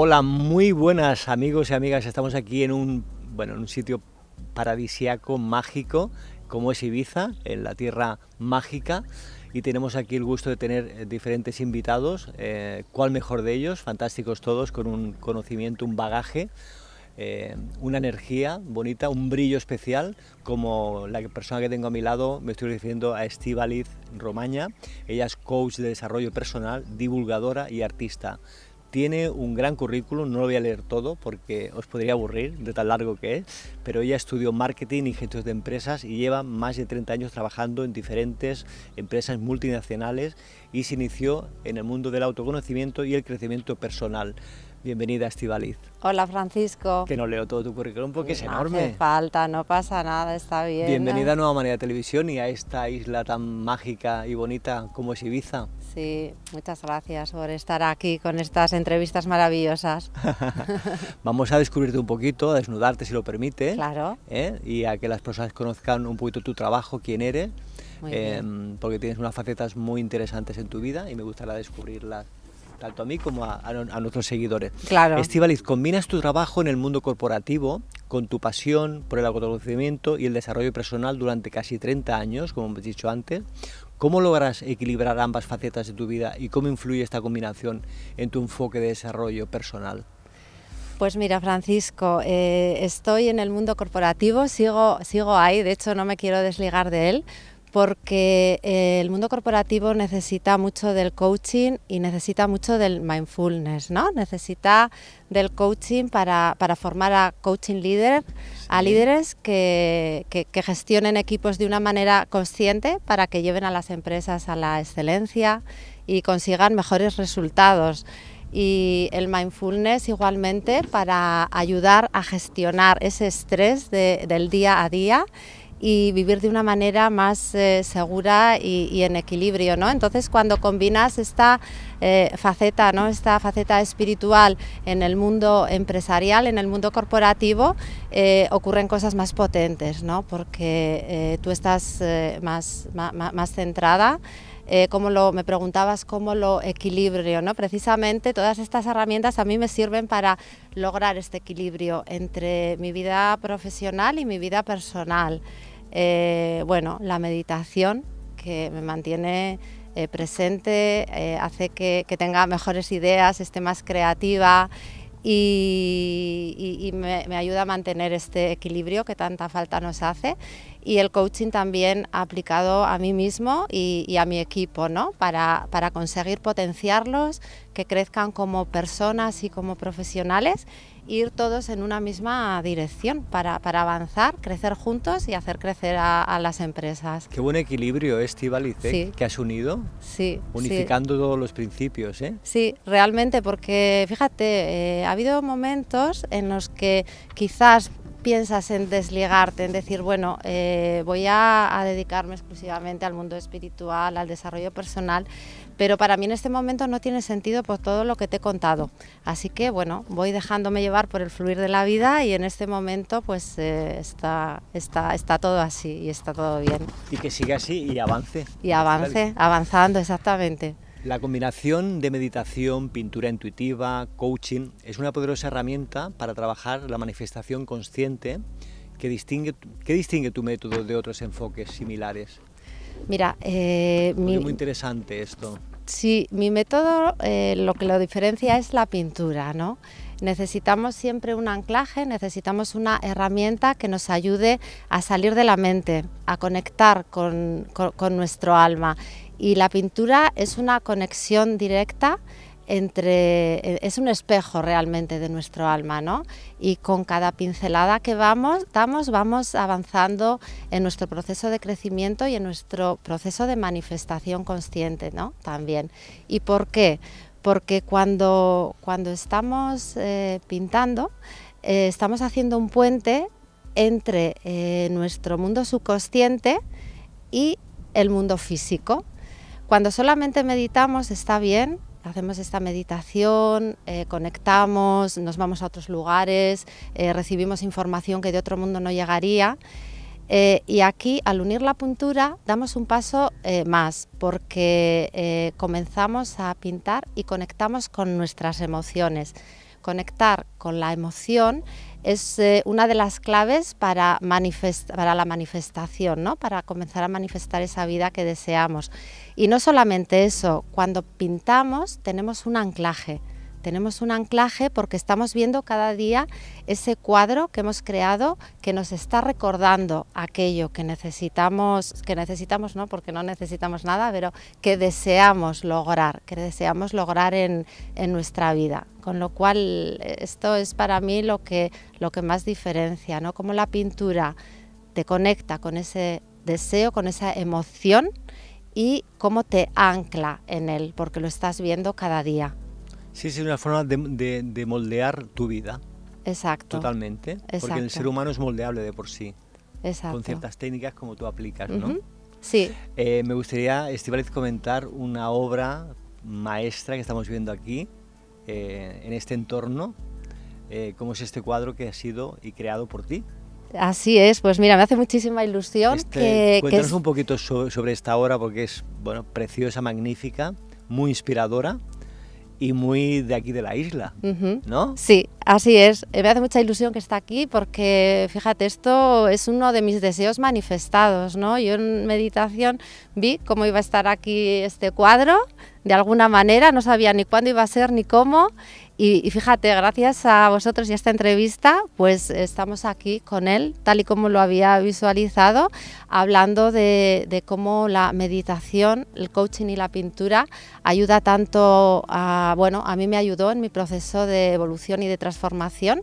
Hola, muy buenas amigos y amigas. Estamos aquí en un, bueno, en un sitio paradisiaco, mágico, como es Ibiza, en la tierra mágica. Y tenemos aquí el gusto de tener eh, diferentes invitados, eh, cuál mejor de ellos, fantásticos todos, con un conocimiento, un bagaje, eh, una energía bonita, un brillo especial, como la persona que tengo a mi lado, me estoy refiriendo a Estivaliz Romaña. Ella es coach de desarrollo personal, divulgadora y artista. Tiene un gran currículum, no lo voy a leer todo porque os podría aburrir de tan largo que es, pero ella estudió marketing y gestión de empresas y lleva más de 30 años trabajando en diferentes empresas multinacionales y se inició en el mundo del autoconocimiento y el crecimiento personal. Bienvenida, Estivaliz. Hola, Francisco. Que no leo todo tu currículum porque es enorme. No hace falta, no pasa nada, está bien. Bienvenida ¿eh? a Nueva Manera de Televisión y a esta isla tan mágica y bonita como es Ibiza. Sí, muchas gracias por estar aquí con estas entrevistas maravillosas. Vamos a descubrirte un poquito, a desnudarte si lo permite. Claro. ¿eh? Y a que las personas conozcan un poquito tu trabajo, quién eres. Em, porque tienes unas facetas muy interesantes en tu vida y me gustaría descubrirlas tanto a mí como a, nuestros seguidores. Claro. Estivaliz, combinas tu trabajo en el mundo corporativo con tu pasión por el autoconocimiento y el desarrollo personal durante casi 30 años, como hemos dicho antes. ¿Cómo logras equilibrar ambas facetas de tu vida y cómo influye esta combinación en tu enfoque de desarrollo personal? Pues mira, Francisco, eh, estoy en el mundo corporativo, sigo, sigo ahí, de hecho no me quiero desligar de él, porque eh, el mundo corporativo necesita mucho del coaching y necesita mucho del mindfulness, ¿no? Necesita del coaching para, formar a coaching líder, a líderes que, gestionen equipos de una manera consciente para que lleven a las empresas a la excelencia y consigan mejores resultados. Y el mindfulness igualmente para ayudar a gestionar ese estrés del día a día y vivir de una manera más eh, segura y, en equilibrio. ¿no? Entonces, cuando combinas esta eh, faceta, ¿no? esta faceta espiritual en el mundo empresarial, en el mundo corporativo, eh, ocurren cosas más potentes, ¿no? porque tú estás más, más centrada. como lo, me preguntabas cómo lo equilibrio, ¿no? Precisamente todas estas herramientas a mí me sirven para lograr este equilibrio entre mi vida profesional y mi vida personal. Eh, bueno, la meditación que me mantiene eh, presente, eh, hace que, tenga mejores ideas, esté más creativa y, me, ayuda a mantener este equilibrio que tanta falta nos hace. Y el coaching también aplicado a mí mismo y, a mi equipo, ¿no? para conseguir potenciarlos, que crezcan como personas y como profesionales ir todos en una misma dirección para, avanzar, crecer juntos y hacer crecer a, las empresas. Qué buen equilibrio, es ¿eh? que has unido, sí, unificando todos los principios. ¿eh? Sí, realmente, porque fíjate, eh, ha habido momentos en los que quizás piensas en desligarte, en decir, bueno, eh, voy a, dedicarme exclusivamente al mundo espiritual, al desarrollo personal, pero para mí en este momento no tiene sentido por todo lo que te he contado. Así que, bueno, voy dejándome llevar por el fluir de la vida y en este momento pues eh, está, está, está todo así y está todo bien. Y que siga así y avance. Y avance, avanzando, exactamente. La combinación de meditación, pintura intuitiva, coaching es una poderosa herramienta para trabajar la manifestación consciente que distingue, tu método de otros enfoques similares. Mira, eh, muy interesante esto. Sí, mi método eh, lo que lo diferencia es la pintura, ¿no? necesitamos siempre un anclaje, necesitamos una herramienta que nos ayude a salir de la mente, a conectar con nuestro alma y la pintura es una conexión directa entre, e, es un espejo realmente de nuestro alma, ¿no? Y con cada pincelada que vamos, damos, vamos avanzando en nuestro proceso de crecimiento y en nuestro proceso de manifestación consciente, ¿no? También. ¿Y por qué? Porque cuando, estamos eh, pintando, eh, estamos haciendo un puente entre eh, nuestro mundo subconsciente y el mundo físico. Cuando solamente meditamos está bien, hacemos esta meditación, eh, conectamos, nos vamos a otros lugares, eh, recibimos información que de otro mundo no llegaría. Eh, y aquí, al unir la puntura, damos un paso más, porque comenzamos a pintar y conectamos con nuestras emociones. Conectar con la emoción es eh, una de las claves para, la manifestación, ¿no? para comenzar a manifestar esa vida que deseamos. Y no solamente eso, cuando pintamos tenemos un anclaje tenemos un anclaje porque estamos viendo cada día ese cuadro que hemos creado que nos está recordando aquello que necesitamos, que necesitamos no, porque no necesitamos nada, pero que deseamos lograr, que deseamos lograr en, nuestra vida. Con lo cual esto es para mí lo que, lo que más diferencia, ¿no? la pintura te conecta con ese deseo, con esa emoción y cómo te ancla en él, porque lo estás viendo cada día. Sí, es una forma de, moldear tu vida. Exacto. Totalmente. Porque el ser humano es moldeable de por sí. Exacto. Con ciertas técnicas como tú aplicas, ¿no? Sí. Eh, me gustaría, Estibaliz, comentar una obra maestra que estamos viendo aquí, eh, en este entorno. Eh, ¿Cómo es este cuadro que ha sido y creado por ti? Así es, pues mira, me hace muchísima ilusión este, que... Cuéntanos un poquito sobre, sobre esta obra porque es, bueno, preciosa, magnífica, muy inspiradora y muy de aquí de la isla, ¿no? Sí, así es. Eh, me hace mucha ilusión que está aquí porque, fíjate, esto es uno de mis deseos manifestados, ¿no? Yo en meditación vi cómo iba a estar aquí este cuadro, de alguna manera, no sabía ni cuándo iba a ser ni cómo, y, fíjate, gracias a vosotros y a esta entrevista, pues estamos aquí con él, tal y como lo había visualizado, hablando de, cómo la meditación, el coaching y la pintura ayuda tanto a, bueno, a mí me ayudó en mi proceso de evolución y de transformación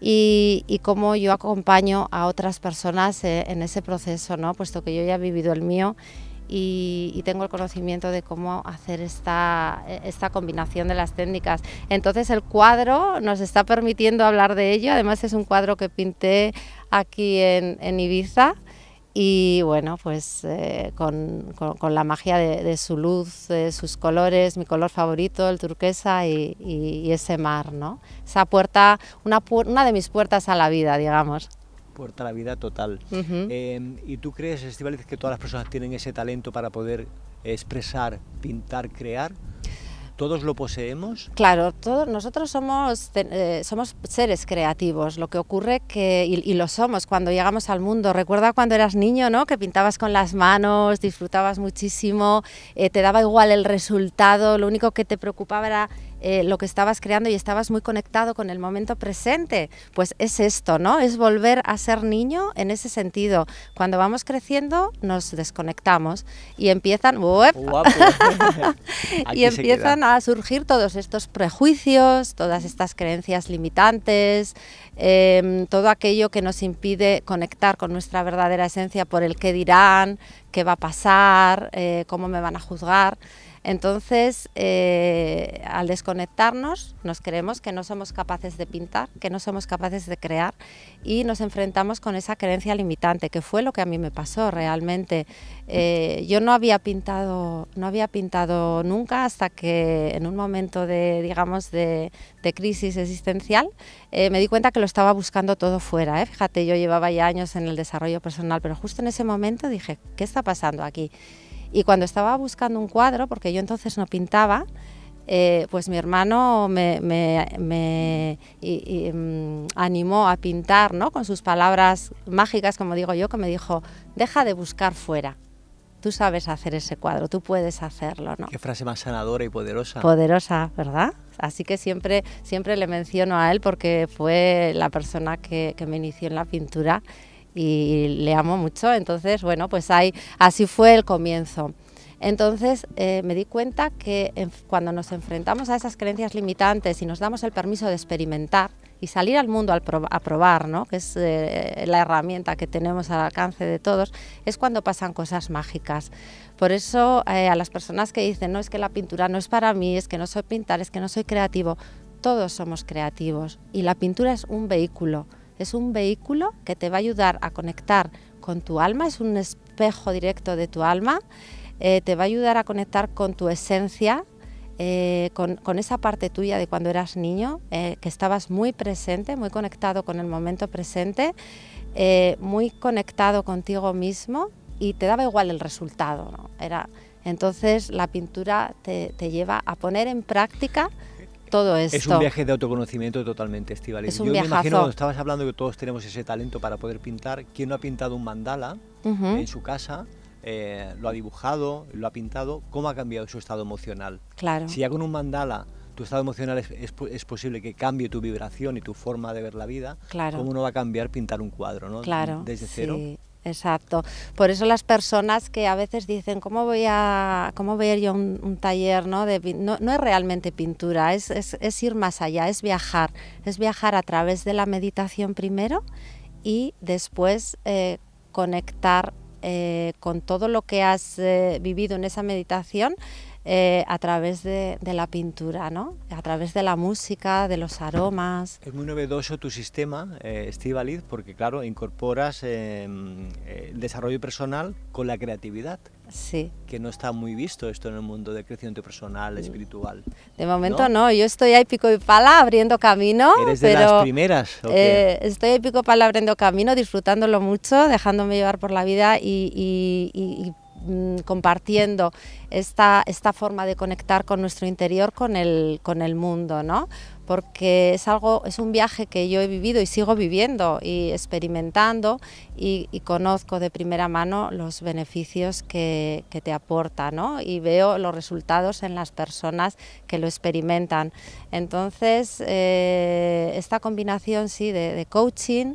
y, y cómo yo acompaño a otras personas eh, en ese proceso, ¿no? puesto que yo ya he vivido el mío y, tengo el conocimiento de cómo hacer esta, esta combinación de las técnicas. Entonces el cuadro nos está permitiendo hablar de ello, además es un cuadro que pinté aquí en, Ibiza y bueno, pues eh, con, con, la magia de, su luz, de sus colores, mi color favorito, el turquesa y, ese mar, ¿no? Esa puerta, una, una de mis puertas a la vida, digamos la vida total. Em, ¿Y tú crees, Estibaliz, que todas las personas tienen ese talento para poder expresar, pintar, crear? ¿Todos lo poseemos? Claro, todos nosotros somos, eh, somos seres creativos, lo que ocurre que, y, lo somos cuando llegamos al mundo. Recuerda cuando eras niño, ¿no? Que pintabas con las manos, disfrutabas muchísimo, eh, te daba igual el resultado, lo único que te preocupaba era eh, lo que estabas creando y estabas muy conectado con el momento presente. Pues es esto, ¿no? Es volver a ser niño en ese sentido. Cuando vamos creciendo nos desconectamos y empiezan, y empiezan a surgir todos estos prejuicios, todas estas creencias limitantes, em, todo aquello que nos impide conectar con nuestra verdadera esencia por el qué dirán, qué va a pasar, eh, cómo me van a juzgar. Entonces, eh, al desconectarnos, nos creemos que no somos capaces de pintar, que no somos capaces de crear y nos enfrentamos con esa creencia limitante, que fue lo que a mí me pasó realmente. Eh, yo no había pintado, no había pintado nunca hasta que en un momento de, digamos, de, crisis existencial, eh, me di cuenta que lo estaba buscando todo fuera. Fíjate, yo llevaba ya años en el desarrollo personal, pero justo en ese momento dije, ¿qué está pasando aquí? Y cuando estaba buscando un cuadro, porque yo entonces no pintaba, eh, pues mi hermano me, mm, animó a pintar, ¿no? Con sus palabras mágicas, como digo yo, que me dijo, deja de buscar fuera. Tú sabes hacer ese cuadro, tú puedes hacerlo, Qué frase más sanadora y poderosa. Poderosa, ¿verdad? Así que siempre, siempre le menciono a él porque fue la persona que, que me inició en la pintura y le amo mucho. Entonces, bueno, pues ahí, así fue el comienzo. Entonces eh, me di cuenta que cuando nos enfrentamos a esas creencias limitantes y nos damos el permiso de experimentar y salir al mundo a probar, ¿no? que es eh, la herramienta que tenemos al alcance de todos, es cuando pasan cosas mágicas. Por eso eh, a las personas que dicen, no, es que la pintura no es para mí, es que no soy pintar, es que no soy creativo, todos somos creativos y la pintura es un vehículo es un vehículo que te va a ayudar a conectar con tu alma, es un espejo directo de tu alma, eh, te va a ayudar a conectar con tu esencia, eh, con, esa parte tuya de cuando eras niño, eh, que estabas muy presente, muy conectado con el momento presente, muy conectado contigo mismo y te daba igual el resultado. entonces la pintura te lleva a poner en práctica todo esto. Es un viaje de autoconocimiento totalmente, estival. Yo me imagino cuando estabas hablando que todos tenemos ese talento para poder pintar. ¿Quién no ha pintado un mandala en su casa? Eh, lo ha dibujado, lo ha pintado. ¿Cómo ha cambiado su estado emocional? Claro. Si ya con un mandala tu estado emocional es, posible que cambie tu vibración y tu forma de ver la vida, claro. ¿cómo no va a cambiar pintar un cuadro ¿no? claro, desde cero? Exacto. Por eso las personas que a veces dicen, ¿cómo voy a, cómo voy a yo un, taller? ¿no? no, es realmente pintura, es, es, ir más allá, es viajar. Es viajar a través de la meditación primero y después eh, conectar eh, con todo lo que has eh, vivido en esa meditación eh, a través de, la pintura, ¿no? a través de la música, de los aromas. Es muy novedoso tu sistema, eh, Steve porque claro, incorporas eh, eh, el desarrollo personal con la creatividad. Sí. Que no está muy visto esto en el mundo de crecimiento personal, mm. espiritual. De momento no, yo estoy ahí pico y pala abriendo camino. Eres pero, de las primeras. estoy ahí pico y pala abriendo camino, disfrutándolo mucho, dejándome llevar por la vida y Mm, compartiendo esta, esta forma de conectar con nuestro interior, con el, mundo, ¿no? porque es algo, es un viaje que yo he vivido y sigo viviendo y experimentando y, conozco de primera mano los beneficios que, te aporta, Y veo los resultados en las personas que lo experimentan. Entonces, eh, esta combinación, sí, de coaching,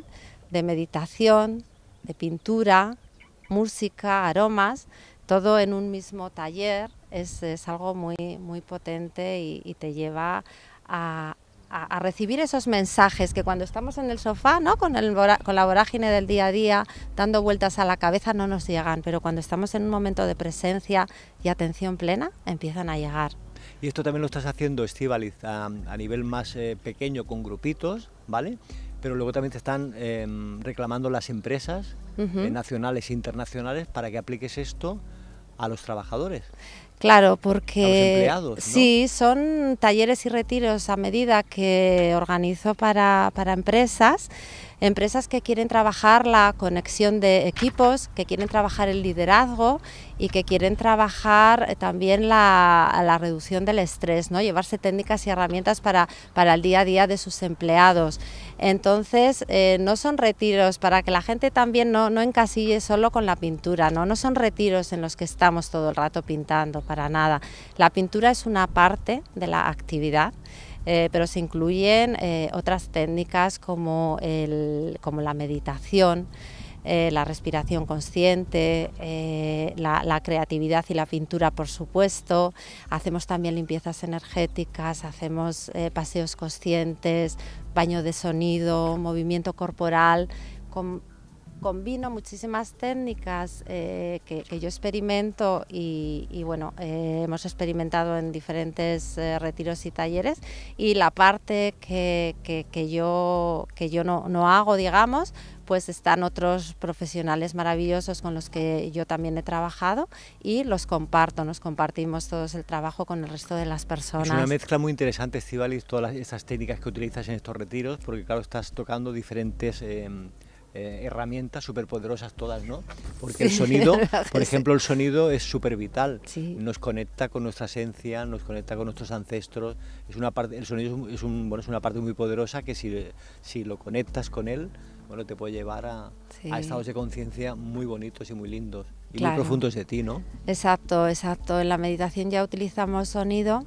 de meditación, de pintura, música, aromas, todo en un mismo taller, es, algo muy, muy potente y, te lleva a, a, recibir esos mensajes que cuando estamos en el sofá, ¿no? con, el, con la vorágine del día a día, dando vueltas a la cabeza, no nos llegan, pero cuando estamos en un momento de presencia y atención plena, empiezan a llegar. Y esto también lo estás haciendo, Estivaliz, a, nivel más eh, pequeño, con grupitos, ¿vale? Pero luego también te están em, reclamando las empresas nacionales e internacionales para que apliques esto a los trabajadores. Claro, porque sí, son talleres y retiros a medida que organizo para, para empresas Empresas que quieren trabajar la conexión de equipos, que quieren trabajar el liderazgo y que quieren trabajar eh, también la, reducción del estrés, ¿no? llevarse técnicas y herramientas para, el día a día de sus empleados. Entonces, eh, no son retiros para que la gente también no, encasille solo con la pintura, ¿no? no son retiros en los que estamos todo el rato pintando, para nada. La pintura es una parte de la actividad. Eh, pero se incluyen eh, otras técnicas como, como la meditación, eh, la respiración consciente, la, creatividad y la pintura, por supuesto. Hacemos también limpiezas energéticas, hacemos paseos conscientes, baño de sonido, movimiento corporal combino muchísimas técnicas eh, que, yo experimento y, bueno, eh, hemos experimentado en diferentes eh, retiros y talleres y la parte que, yo, que yo no, no hago, digamos, pues están otros profesionales maravillosos con los que yo también he trabajado y los comparto, nos compartimos todos el trabajo con el resto de las personas. Es una mezcla muy interesante, Estivalis, todas estas esas técnicas que utilizas en estos retiros, porque claro, estás tocando diferentes... Eh, eh, herramientas súper poderosas todas, ¿no? Porque el sonido, por ejemplo, el sonido es súper vital, nos conecta con nuestra esencia, nos conecta con nuestros ancestros, es una parte, el sonido es, bueno, es una parte muy poderosa que si, si, lo conectas con él, bueno, te puede llevar a, estados de conciencia muy bonitos y muy lindos y muy profundos de ti, ¿no? Exacto, exacto. En la meditación ya utilizamos sonido.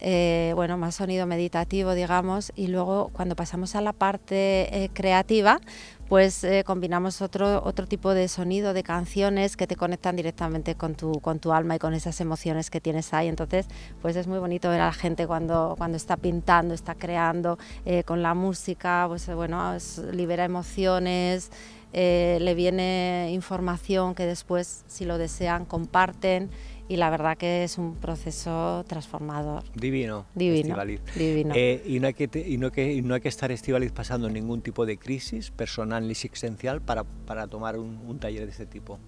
Eh, bueno, más sonido meditativo, digamos, y luego cuando pasamos a la parte eh, creativa, pues eh, combinamos otro, otro tipo de sonido, de canciones que te conectan directamente con tu, con tu alma y con esas emociones que tienes ahí. Entonces, pues es muy bonito ver a la gente cuando, cuando está pintando, está creando eh, con la música, pues bueno, libera emociones. Eh, le viene información que después, si lo desean, comparten y la verdad que es un proceso transformador. Divino. Divino. Eh, y, no hay que no que, no hay que estar Estivaliz pasando ningún tipo de crisis personal ni existencial para, tomar un, taller de este tipo.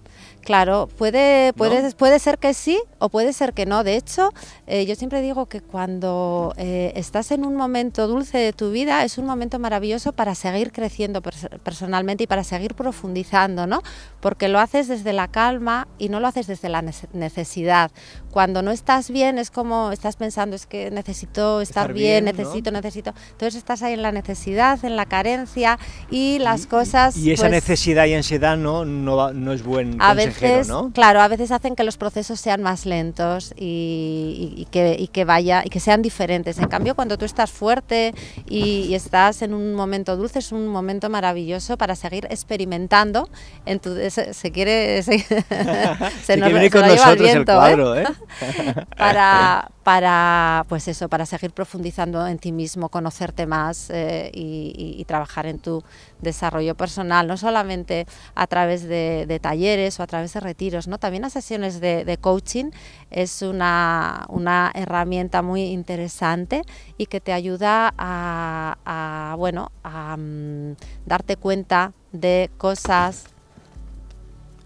Claro, puede, puede, puede ser que sí o puede ser que no. De hecho, eh, yo siempre digo que cuando eh, estás en un momento dulce de tu vida es un momento maravilloso para seguir creciendo personalmente y para seguir profundizando, ¿no? Porque lo haces desde la calma y no lo haces desde la necesidad cuando no estás bien es como estás pensando, es que necesito estar, bien, necesito, necesito. Entonces estás ahí en la necesidad, en la carencia y las cosas... Y esa pues necesidad y ansiedad no, no, no es buen a veces, ¿no? Claro, a veces hacen que los procesos sean más lentos y, que, vaya, y que sean diferentes. En cambio, cuando tú estás fuerte y estás en un momento dulce, es un momento maravilloso para seguir experimentando en tu, se, quiere se, nos, con nosotros el, ¿eh? para, para, pues eso, para seguir profundizando en ti mismo, conocerte más eh, y, trabajar en tu desarrollo personal, no solamente a través de, talleres o a través de retiros, ¿no? También las sesiones de, coaching es una, herramienta muy interesante y que te ayuda a, bueno, mm, darte cuenta de cosas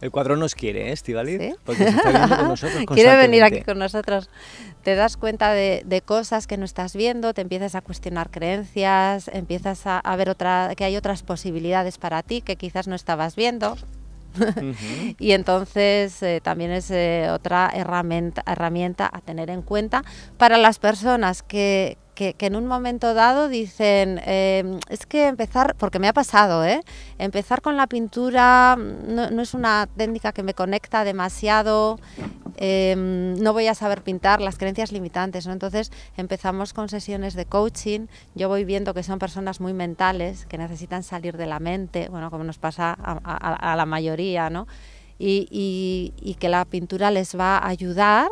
el cuadro nos quiere, ¿eh, ¿Sí? Porque se está con nosotros Quiere venir aquí con nosotros. Te das cuenta de, cosas que no estás viendo, te empiezas a cuestionar creencias, empiezas a, ver otra, que hay otras posibilidades para ti que quizás no estabas viendo. y entonces eh, también es eh, otra herramienta a tener en cuenta para las personas que, que, en un momento dado dicen, em, es que empezar, porque me ha pasado, ¿eh? empezar con la pintura no, es una técnica que me conecta demasiado, em, no voy a saber pintar, las creencias limitantes. Entonces empezamos con sesiones de coaching, yo voy viendo que son personas muy mentales, que necesitan salir de la mente, bueno, como nos pasa a, la mayoría, Y, que la pintura les va a ayudar.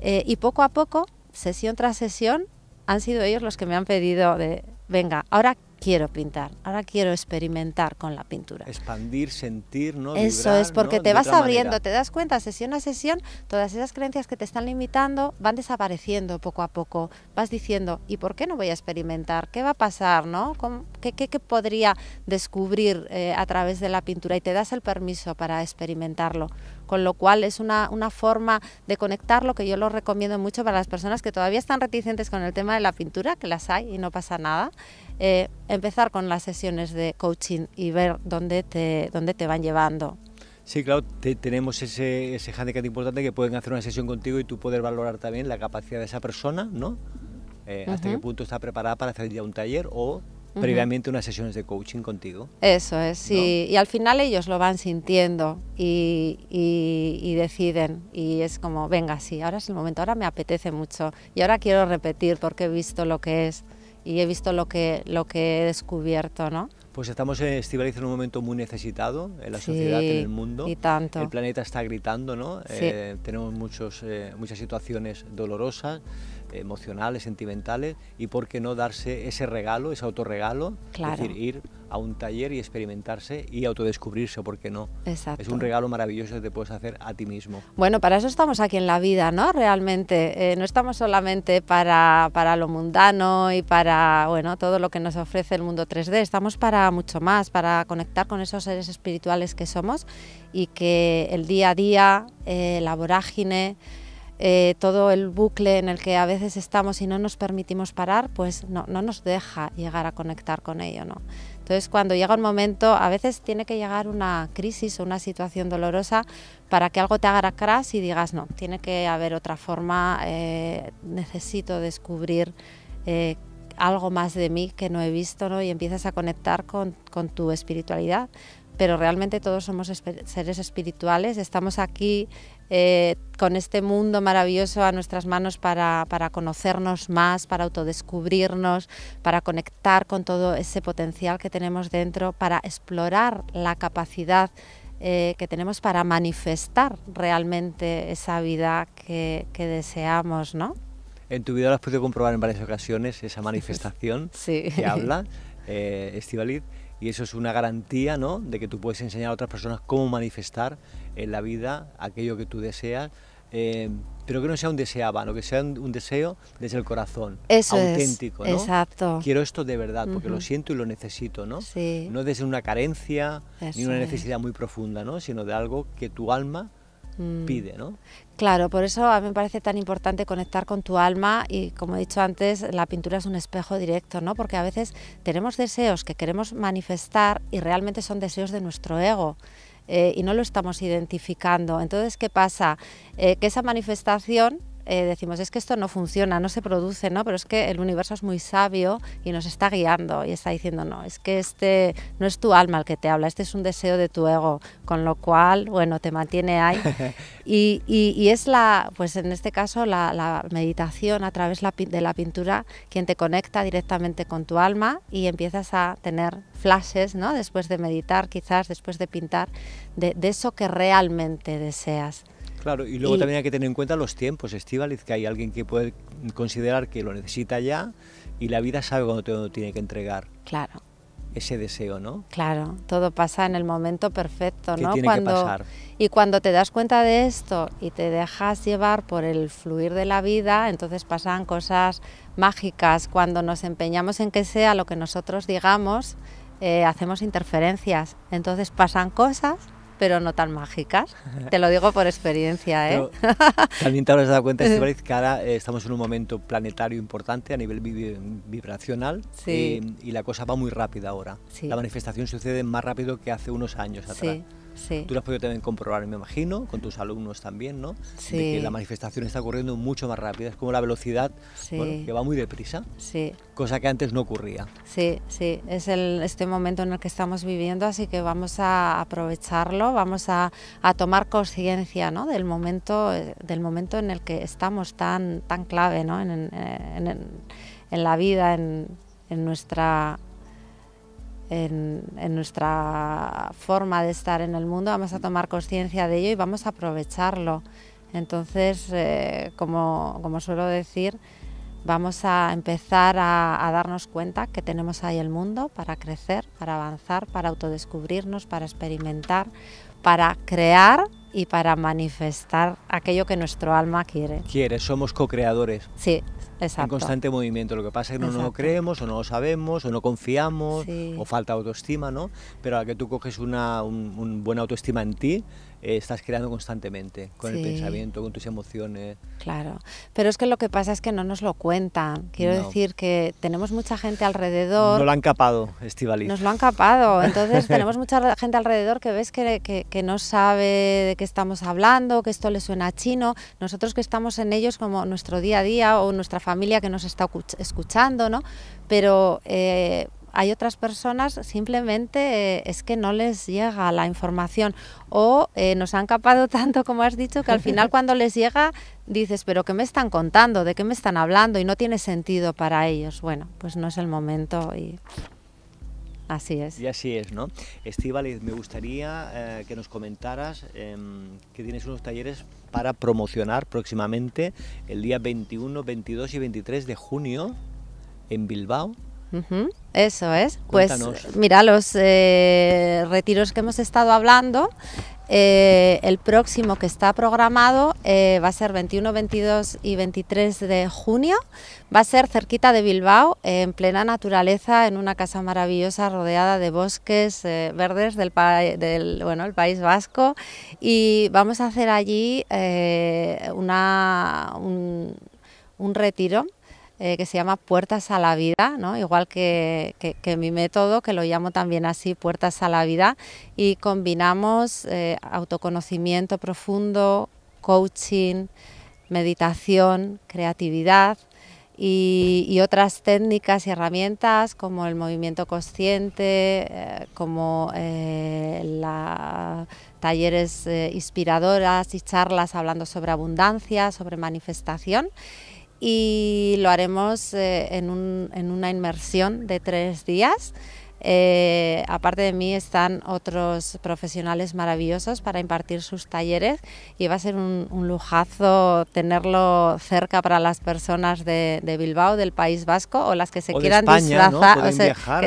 Eh, y poco a poco, sesión tras sesión, han sido ellos los que me han pedido de, venga, ahora quiero pintar, ahora quiero experimentar con la pintura. Expandir, sentir, ¿no? Eso es, porque te vas abriendo, te das cuenta, sesión a sesión, todas esas creencias que te están limitando van desapareciendo poco a poco. Vas diciendo, ¿y por qué no voy a experimentar? ¿Qué va a pasar, no? ¿Qué, podría descubrir eh, a través de la pintura? Y te das el permiso para experimentarlo con lo cual es una, forma de conectar, lo que yo lo recomiendo mucho para las personas que todavía están reticentes con el tema de la pintura, que las hay y no pasa nada. Eh, empezar con las sesiones de coaching y ver dónde te, dónde te van llevando. Sí, claro, tenemos ese, ese handicap importante que pueden hacer una sesión contigo y tú poder valorar también la capacidad de esa persona, ¿no? Eh, hasta qué punto está preparada para hacer ya un taller o previamente unas sesiones de coaching contigo. Eso es, sí. Y al final ellos lo van sintiendo y, deciden. Y es como, venga, sí, ahora es el momento, ahora me apetece mucho. Y ahora quiero repetir porque he visto lo que es y he visto lo que, lo que he descubierto, ¿no? Pues estamos, eh, en un momento muy necesitado en la sociedad, en el mundo. Y tanto. El planeta está gritando, ¿no? Eh, tenemos muchos, eh, muchas situaciones dolorosas emocionales, sentimentales, y por qué no darse ese regalo, ese autorregalo, es decir, ir a un taller y experimentarse y autodescubrirse, ¿por qué no? Es un regalo maravilloso que te puedes hacer a ti mismo. Bueno, para eso estamos aquí en la vida, ¿no? Realmente, eh, no estamos solamente para, lo mundano y para, bueno, todo lo que nos ofrece el mundo 3D, estamos para mucho más, para conectar con esos seres espirituales que somos y que el día a día, eh, la vorágine, eh, todo el bucle en el que a veces estamos y no nos permitimos parar, pues no, nos deja llegar a conectar con ello. ¿no? Entonces, cuando llega un momento, a veces tiene que llegar una crisis o una situación dolorosa para que algo te haga crash y digas, no, tiene que haber otra forma, eh, necesito descubrir eh, algo más de mí que no he visto, ¿no? Y empiezas a conectar con, tu espiritualidad, pero realmente todos somos seres espirituales, estamos aquí eh, con este mundo maravilloso a nuestras manos para, conocernos más, para autodescubrirnos, para conectar con todo ese potencial que tenemos dentro, para explorar la capacidad eh, que tenemos para manifestar realmente esa vida que, deseamos, En tu vida lo has podido comprobar en varias ocasiones, esa manifestación que habla eh, Estivalid y eso es una garantía ¿no? de que tú puedes enseñar a otras personas cómo manifestar en la vida aquello que tú deseas, eh, pero que no sea un deseaba, ¿no? que sea un, deseo desde el corazón, eso auténtico. Exacto. Quiero esto de verdad, porque lo siento y lo necesito, ¿no? No desde una carencia ni una necesidad muy profunda, ¿no? sino de algo que tu alma Mm. pide, ¿no? Claro, por eso a mí me parece tan importante conectar con tu alma y como he dicho antes, la pintura es un espejo directo, ¿no? Porque a veces tenemos deseos que queremos manifestar y realmente son deseos de nuestro ego. Eh, y no lo estamos identificando. Entonces, ¿qué pasa? Eh, que esa manifestación eh, decimos, es que esto no funciona, no se produce, ¿no? Pero es que el universo es muy sabio y nos está guiando y está diciendo, no, es que este no es tu alma el que te habla, este es un deseo de tu ego, con lo cual, bueno, te mantiene ahí. Y, es la, pues en este caso, la, meditación a través de la pintura quien te conecta directamente con tu alma y empiezas a tener flashes, ¿no? Después de meditar, quizás después de pintar, de eso que realmente deseas. Claro, y luego también hay que tener en cuenta los tiempos, Estivaliz, que hay alguien que puede considerar que lo necesita ya y la vida sabe cuándo tiene que entregar. Claro. Ese deseo, ¿no? Claro, todo pasa en el momento perfecto, ¿no? Y cuando te das cuenta de esto y te dejas llevar por el fluir de la vida, entonces pasan cosas mágicas. Cuando nos empeñamos en que sea lo que nosotros digamos, eh, hacemos interferencias. Entonces pasan cosas pero no tan mágicas. Te lo digo por experiencia. ¿eh? también te habrás dado cuenta, Estibaliz, que ahora eh, estamos en un momento planetario importante a nivel vibracional eh, y, la cosa va muy rápida ahora. La manifestación sucede más rápido que hace unos años atrás. Sí. Tú lo has podido también comprobar, me imagino, con tus alumnos también, ¿no? Sí. la manifestación está ocurriendo mucho más rápido, es como la velocidad que va muy deprisa, sí. cosa que antes no ocurría. Sí, sí, es este momento en el que estamos viviendo, así que vamos a aprovecharlo, vamos a, tomar conciencia del, momento, eh, del momento en el que estamos tan, tan clave en, en la vida, en nuestra en, nuestra forma de estar en el mundo, vamos a tomar conciencia de ello y vamos a aprovecharlo. Entonces, eh, como, como, suelo decir, vamos a empezar a, a darnos cuenta que tenemos ahí el mundo para crecer, para avanzar, para autodescubrirnos, para experimentar, para crear y para manifestar aquello que nuestro alma quiere. Quiere, somos co-creadores. Sí, en constante movimiento. Lo que pasa es que no lo creemos o no lo sabemos o no confiamos o falta autoestima, ¿no? Pero a que tú coges una, un, un buena autoestima en ti, eh, estás creando constantemente, con el pensamiento, con tus emociones. Claro, pero es que lo que pasa es que no nos lo cuentan. Quiero decir que tenemos mucha gente alrededor. No lo han capado, Estivalis. Nos lo han capado. Entonces tenemos mucha gente alrededor que ves que, no sabe de qué estamos hablando, que esto le suena chino. Nosotros que estamos en ellos como nuestro día a día o nuestra familia que nos está escuchando, ¿no? Pero... Eh, hay otras personas simplemente eh, es que no les llega la información o eh, nos han capado tanto, como has dicho, que al final cuando les llega dices, pero ¿qué me están contando? ¿De qué me están hablando? Y no tiene sentido para ellos. Bueno, pues no es el momento y... Así es. Y así es, ¿no? Estivaliz, me gustaría eh, que nos comentaras em, que tienes unos talleres para promocionar próximamente el día 21, 22 y 23 de junio en Bilbao. Eso es. Pues mira, los eh, retiros que hemos estado hablando, eh, el próximo que está programado eh, va a ser 21, 22 y 23 de junio. Va a ser cerquita de Bilbao, en plena naturaleza, en una casa maravillosa rodeada de bosques verdes del, bueno, el País Vasco. Y vamos a hacer allí una, un retiro eh, que se llama Puertas a la Vida, igual que, mi método, que lo llamo también así, Puertas a la Vida, y combinamos eh, autoconocimiento profundo, coaching, meditación, creatividad, y, otras técnicas y herramientas como el movimiento consciente, eh, como talleres inspiradoras y charlas hablando sobre abundancia, sobre manifestación y lo haremos eh, en, un, en, una inmersión de tres días. Eh, aparte de mí están otros profesionales maravillosos para impartir sus talleres y va a ser un, lujazo tenerlo cerca para las personas de, Bilbao, del País Vasco o las que se quieran España,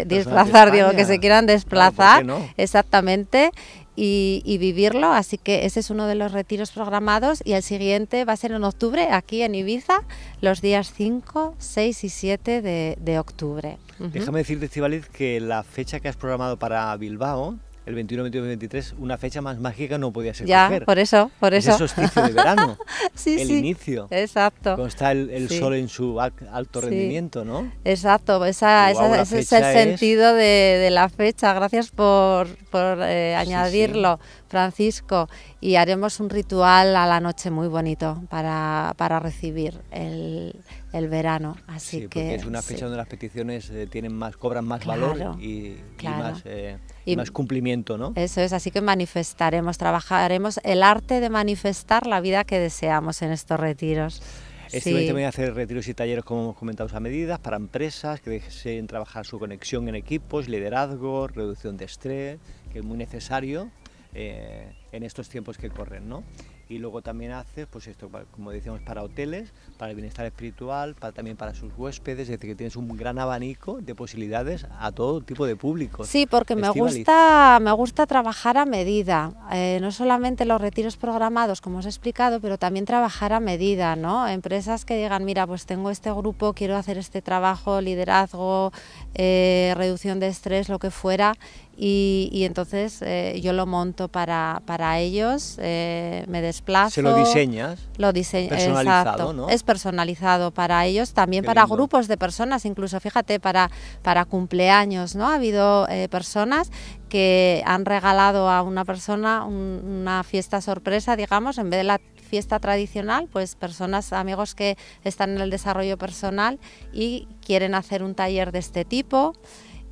digo, que se quieran desplazar, exactamente y, vivirlo. Así que ese es uno de los retiros programados y el siguiente va a ser en octubre aquí en Ibiza, los días 5, 6 y 7 de, octubre. Déjame decirte, Estibaliz, que la fecha que has programado para Bilbao el 21, 22, 23, una fecha más mágica no podía ser. Ya, por eso, por eso. Es el de verano, sí, el inicio. Exacto. Cuando está el, sol en su alto rendimiento, ¿no? Exacto, esa, esa, ese es el sentido de, la fecha. Gracias por, por eh, añadirlo, Francisco. Y haremos un ritual a la noche muy bonito para, para recibir el, el verano. Así que. Porque es una fecha donde las peticiones eh, tienen más, cobran más valor y, más. Eh, y más cumplimiento, ¿no? Eso es, así que manifestaremos, trabajaremos el arte de manifestar la vida que deseamos en estos retiros. Este sí. también hacer retiros y talleres, como hemos comentado, a medida, para empresas que deseen trabajar su conexión en equipos, liderazgo, reducción de estrés, que es muy necesario eh, en estos tiempos que corren, ¿no? y luego también haces, pues esto, como decíamos, para hoteles, para el bienestar espiritual, también para sus huéspedes, es decir, que tienes un gran abanico de posibilidades a todo tipo de público. Sí, porque me gusta, me gusta trabajar a medida, eh, no solamente los retiros programados, como os he explicado, pero también trabajar a medida, ¿no? Empresas que digan, mira, pues tengo este grupo, quiero hacer este trabajo, liderazgo, eh, reducción de estrés, lo que fuera, y, entonces eh, yo lo monto para, para ellos, eh, me desplazo. ¿Se lo diseñas? Lo diseño, personalizado, ¿no? Es personalizado para ellos, también para grupos de personas, incluso fíjate, para, para cumpleaños, ¿no? Ha habido eh, personas que han regalado a una persona una fiesta sorpresa, digamos, en vez de la fiesta tradicional, pues personas, amigos que están en el desarrollo personal y quieren hacer un taller de este tipo.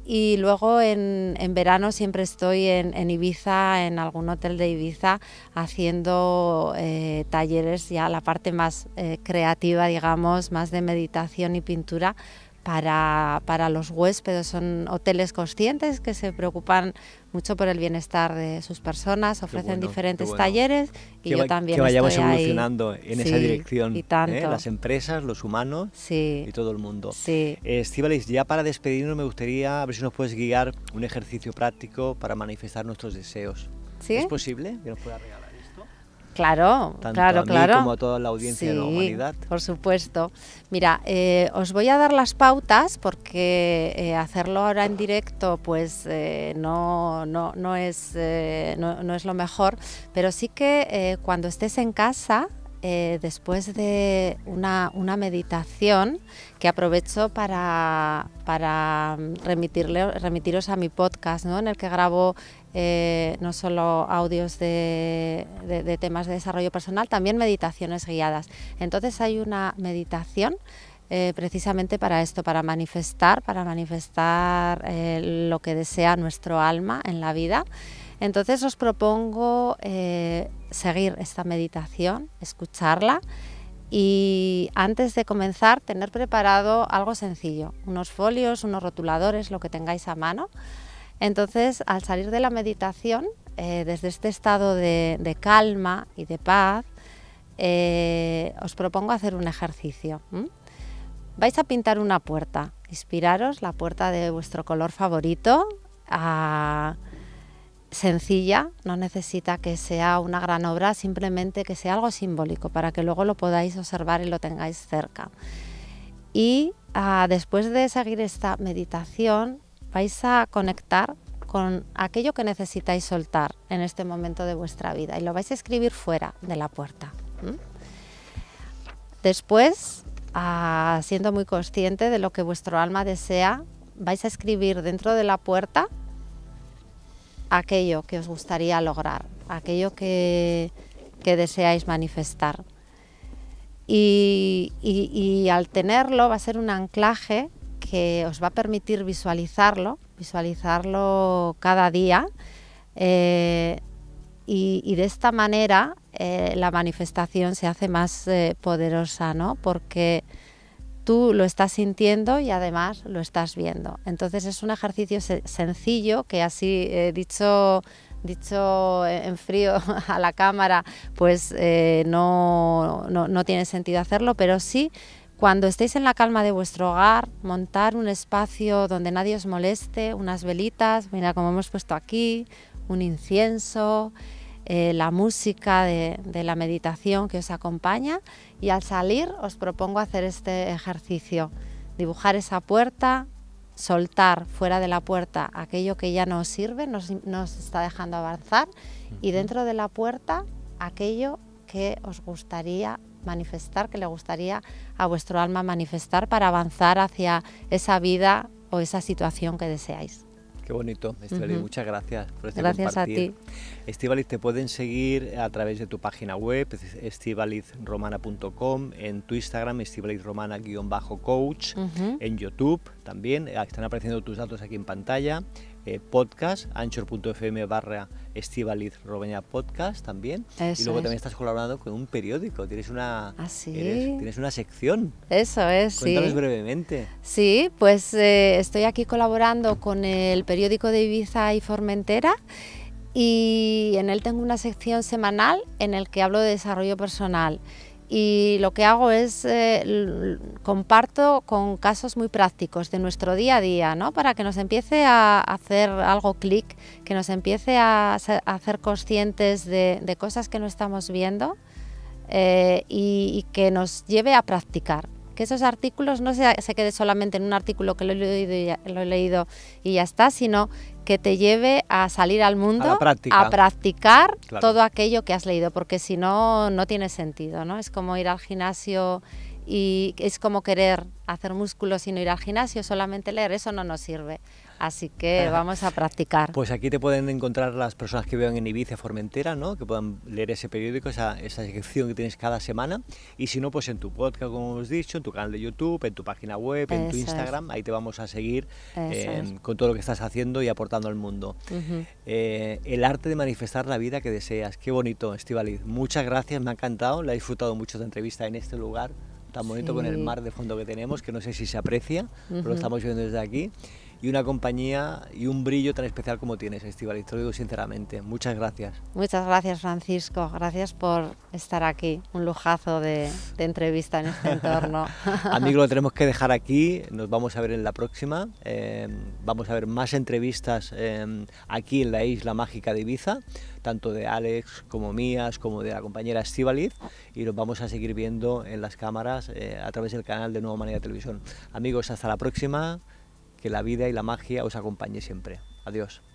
Y luego en, verano siempre estoy en, Ibiza, en algún hotel de Ibiza, haciendo eh, talleres ya la parte más eh, creativa, digamos, más de meditación y pintura para, para los huéspedes. Son hoteles conscientes que se preocupan mucho por el bienestar de sus personas, ofrecen diferentes talleres y yo también. Que vayamos evolucionando en esa dirección. Y ¿eh? tanto. Las empresas, los humanos sí, y todo el mundo. Sí. Eh, Estivalis, ya para despedirnos me gustaría a ver si nos puedes guiar un ejercicio práctico para manifestar nuestros deseos. ¿Es posible que nos pueda regalar? Claro, claro, claro. Como toda la audiencia de la humanidad. Por supuesto. Mira, eh, os voy a dar las pautas porque eh, hacerlo ahora en directo, pues eh, no, no, es, no, es lo mejor, pero sí que cuando estés en casa, eh, después de una, meditación que aprovecho para, remitiros a mi podcast, ¿no? en el que grabo eh, no solo audios de, temas de desarrollo personal, también meditaciones guiadas. Entonces hay una meditación. Eh, precisamente para esto, para manifestar, para manifestar lo que desea nuestro alma en la vida. Entonces os propongo eh, seguir esta meditación, escucharla y antes de comenzar tener preparado algo sencillo, unos folios, unos rotuladores, lo que tengáis a mano. Entonces al salir de la meditación, eh, desde este estado de, calma y de paz, eh, os propongo hacer un ejercicio. Vais a pintar una puerta, inspiraros la puerta de vuestro color favorito. A sencilla, no necesita que sea una gran obra, simplemente que sea algo simbólico para que luego lo podáis observar y lo tengáis cerca. Y ah, después de seguir esta meditación vais a conectar con aquello que necesitáis soltar en este momento de vuestra vida y lo vais a escribir fuera de la puerta. Después, ah, siendo muy consciente de lo que vuestro alma desea, vais a escribir dentro de la puerta aquello que os gustaría lograr, aquello que, deseáis manifestar. Y, al tenerlo va a ser un anclaje que os va a permitir visualizarlo, visualizarlo cada día eh, y, de esta manera eh, la manifestación se hace más eh, poderosa, ¿no? Porque tú lo estás sintiendo y además lo estás viendo. Entonces es un ejercicio sencillo que así eh, dicho dicho en frío a la cámara, pues eh, no, no, no tiene sentido hacerlo, pero sí cuando estéis en la calma de vuestro hogar, montar un espacio donde nadie os moleste, unas velitas, mira como hemos puesto aquí, un incienso, eh, la música de, la meditación que os acompaña y al salir os propongo hacer este ejercicio, dibujar esa puerta, soltar fuera de la puerta aquello que ya no os sirve, nos, nos está dejando avanzar y dentro de la puerta aquello que os gustaría manifestar, que le gustaría a vuestro alma manifestar para avanzar hacia esa vida o esa situación que deseáis. Qué bonito, Muchas gracias por este Gracias a ti. Estivaliz, te pueden seguir a través de tu página web, estivalizromana.com, en tu Instagram, estivalizromana-coach, en YouTube también. Están apareciendo tus datos aquí en pantalla. Eh, podcast, anchor.fm barra Estivaliz Robeña Podcast también. y luego también estás colaborando con un periódico, tienes una, ¿Ah, tienes una sección. Eso es, Cuéntanos brevemente. Sí, pues eh, estoy aquí colaborando con el periódico de Ibiza y Formentera y en él tengo una sección semanal en el que hablo de desarrollo personal y lo que hago es eh, comparto con casos muy prácticos de nuestro día a día, ¿no? Para que nos empiece a hacer algo clic, que nos empiece a, hacer conscientes de, cosas que no estamos viendo eh, y que nos lleve a practicar que esos artículos no se, queden quede solamente en un artículo que lo he, leído y ya, lo he leído y ya está, sino que te lleve a salir al mundo, a, practicar todo aquello que has leído, porque si no, no tiene sentido, ¿no? Es como ir al gimnasio y es como querer hacer músculos y no ir al gimnasio, solamente leer, eso no nos sirve. Así que vamos a practicar. Pues aquí te pueden encontrar las personas que vean en Ibiza, Formentera, ¿no? que puedan leer ese periódico, esa, esa sección que tienes cada semana. Y si no, pues en tu podcast, como hemos dicho, en tu canal de YouTube, en tu página web, en tu Instagram, ahí te vamos a seguir eh, con todo lo que estás haciendo y aportando al mundo. Eh, el arte de manifestar la vida que deseas. Qué bonito, Estivaliz. Muchas gracias, me ha encantado. La he disfrutado mucho de entrevista en este lugar tan bonito con el mar de fondo que tenemos, que no sé si se aprecia, pero lo estamos viendo desde aquí y una compañía y un brillo tan especial como tienes, Estibaliz. Te lo digo sinceramente. Muchas gracias. Muchas gracias, Francisco. Gracias por estar aquí. Un lujazo de, entrevista en este entorno. Amigo, lo tenemos que dejar aquí. Nos vamos a ver en la próxima. Eh, vamos a ver más entrevistas eh, aquí en la isla mágica de Ibiza tanto de Alex como mías, como de la compañera Estibaliz. y los vamos a seguir viendo en las cámaras eh, a través del canal de Nueva Manera Televisión. Amigos, hasta la próxima que la vida y la magia os acompañe siempre. Adiós.